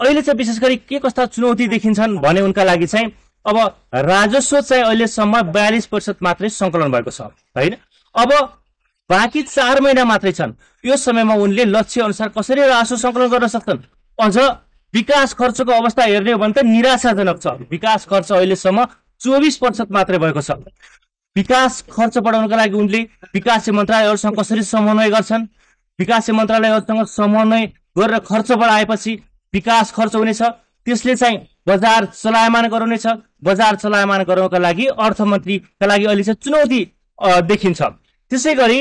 अहिले चाहिँ विशेष गरी के कस्ता चुनौती देखिन्छन् भने उनका लागि चाहिँ अब राजस्व चाहिँ अहिलेसम्म बयालिस प्रतिशत मात्रै सङ्कलन भएको छ होइन अब बाँकी चार महिना मात्रै छन् यो समयमा उनले लक्ष्य अनुसार कसरी राजस्व सङ्कलन गर्न सक्छन् अझ विकास खर्चको अवस्था हेर्ने हो भने त निराशाजनक छ विकास खर्च अहिलेसम्म चौबिस प्रतिशत मात्रै भएको छ विकास खर्च बढाउनका लागि उनले विकास मन्त्रालयहरूसँग कसरी समन्वय गर्छन् विकास मन्त्रालयहरूसँग समन्वय गरेर खर्च बढाएपछि विकास खर्च हुनेछ त्यसले चाहिँ बजार चलायमान गराउनेछ बजार चलायमान गराउनका लागि अर्थमन्त्रीका लागि अहिले चाहिँ चुनौती देखिन्छ त्यसै गरी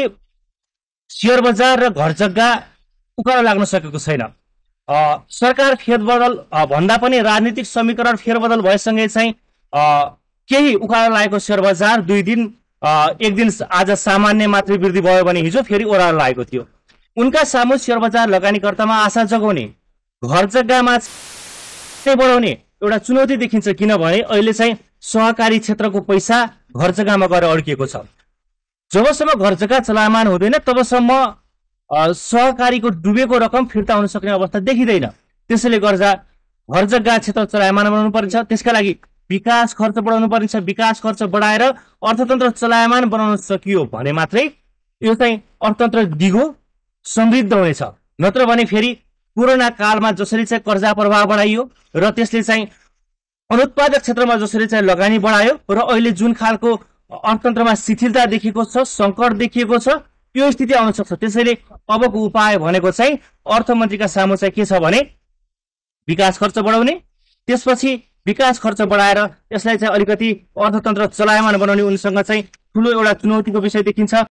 सेयर बजार र घर जग्गा उकालो लाग्न सकेको छैन सरकार फेरबदल भन्दा पनि राजनीतिक समीकरण फेरबदल भएसँगै चाहिँ केही उकालो लागेको सेयर बजार दुई दिन एक दिन आज सामान्य मात्रै वृद्धि भयो भने हिजो फेरि ओह्रालो लागेको थियो उनका सामु सेयर बजार लगानीकर्तामा आशा जगाउने घर जग्गामा बढाउने एउटा चुनौती देखिन्छ किनभने अहिले चाहिँ सहकारी क्षेत्रको पैसा घर जग्गामा गएर अड्किएको छ जबसम्म घर जग्गा चलामान हुँदैन तबसम्म सहकारीको डुबेको रकम फिर्ता हुन सक्ने अवस्था देखिँदैन त्यसैले गर्दा घर जग्गा क्षेत्र चलायमान बनाउनु पर्छ त्यसका लागि विकास खर्च बढाउनु पर्नेछ विकास खर्च बढाएर अर्थतन्त्र चलायमान बनाउन सकियो भने मात्रै यो चाहिँ अर्थतन्त्र दिगो समृद्ध हुनेछ नत्र भने फेरि कोरोना कालमा जसरी चाहिँ कर्जा प्रभाव बढाइयो र त्यसले चाहिँ अनुत्पादक क्षेत्रमा जसरी चाहिँ लगानी बढायो र अहिले जुन खालको अर्थतन्त्रमा शिथिलता देखिएको छ सङ्कट देखिएको छ त्यो स्थिति आउन सक्छ त्यसैले अबको उपाय भनेको चाहिँ अर्थमन्त्रीका सामु चाहिँ के छ भने विकास खर्च बढाउने त्यसपछि विकास खर्च बढाएर यसलाई चाहिँ अलिकति अर्थतन्त्र चलायमान बनाउने उनीसँग चाहिँ ठुलो एउटा चुनौतीको विषय देखिन्छ